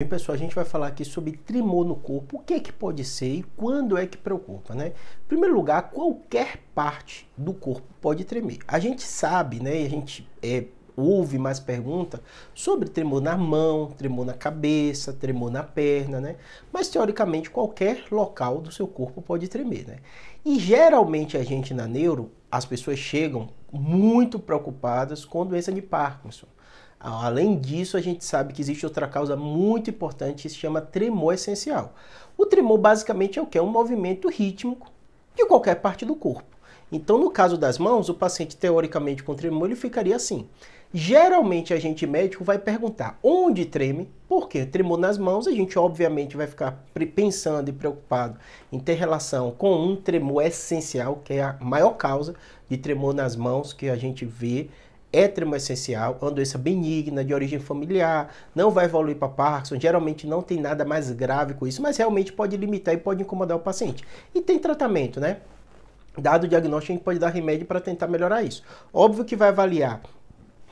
Bem, pessoal, a gente vai falar aqui sobre tremor no corpo, o que é que pode ser e quando é que preocupa, né? Em primeiro lugar, qualquer parte do corpo pode tremer. A gente sabe, né, a gente é, ouve mais perguntas sobre tremor na mão, tremor na cabeça, tremor na perna, né? Mas, teoricamente, qualquer local do seu corpo pode tremer, né? E, geralmente, a gente na neuro, as pessoas chegam muito preocupadas com doença de Parkinson. Além disso, a gente sabe que existe outra causa muito importante que se chama tremor essencial. O tremor basicamente é o que? É um movimento rítmico de qualquer parte do corpo. Então, no caso das mãos, o paciente teoricamente com tremor ele ficaria assim. Geralmente a gente médico vai perguntar onde treme, porque tremor nas mãos, a gente obviamente vai ficar pensando e preocupado em ter relação com um tremor essencial, que é a maior causa de tremor nas mãos que a gente vê é tremessencial, é uma doença benigna, de origem familiar, não vai evoluir para Parkinson, geralmente não tem nada mais grave com isso, mas realmente pode limitar e pode incomodar o paciente. E tem tratamento, né? Dado o diagnóstico, a gente pode dar remédio para tentar melhorar isso. Óbvio que vai avaliar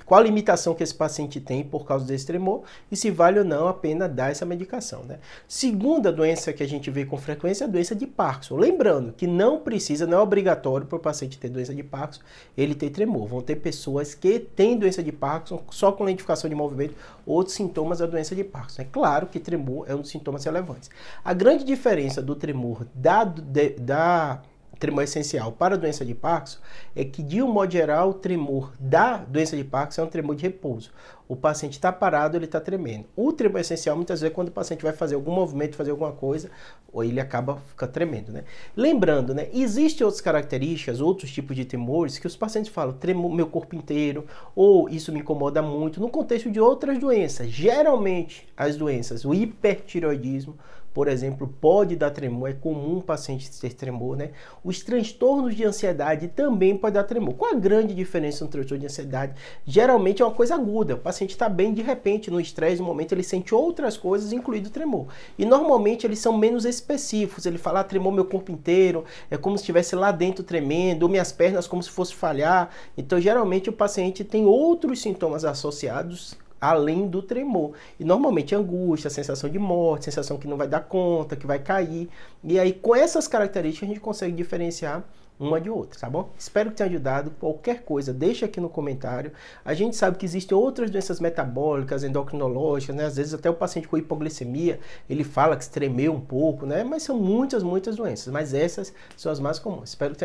qual a limitação que esse paciente tem por causa desse tremor e se vale ou não a pena dar essa medicação. Né? Segunda doença que a gente vê com frequência é a doença de Parkinson. Lembrando que não precisa, não é obrigatório para o paciente ter doença de Parkinson ele ter tremor. Vão ter pessoas que têm doença de Parkinson só com lentificação de movimento, outros sintomas da doença de Parkinson. É claro que tremor é um dos sintomas relevantes. A grande diferença do tremor da, de, da tremor essencial para a doença de Parkinson é que, de um modo geral, o tremor da doença de Parkinson é um tremor de repouso o paciente está parado, ele está tremendo. O tremor é essencial, muitas vezes, quando o paciente vai fazer algum movimento, fazer alguma coisa, ou ele acaba fica tremendo, né? Lembrando, né? Existem outras características, outros tipos de temores que os pacientes falam, tremo meu corpo inteiro, ou isso me incomoda muito, no contexto de outras doenças. Geralmente, as doenças, o hipertiroidismo, por exemplo, pode dar tremor, é comum o paciente ter tremor, né? Os transtornos de ansiedade também podem dar tremor. Qual a grande diferença entre um transtorno de ansiedade? Geralmente é uma coisa aguda, paciente está bem, de repente, no estresse, no momento, ele sente outras coisas, incluído tremor. E normalmente eles são menos específicos. Ele fala, ah, tremor meu corpo inteiro, é como se estivesse lá dentro tremendo, ou minhas pernas como se fosse falhar. Então, geralmente, o paciente tem outros sintomas associados além do tremor. E normalmente angústia, sensação de morte, sensação que não vai dar conta, que vai cair. E aí, com essas características, a gente consegue diferenciar uma de outra, tá bom? Espero que tenha ajudado. Qualquer coisa, deixa aqui no comentário. A gente sabe que existem outras doenças metabólicas, endocrinológicas, né? Às vezes até o paciente com hipoglicemia, ele fala que estremeu um pouco, né? Mas são muitas, muitas doenças, mas essas são as mais comuns. Espero que tenha ajudado.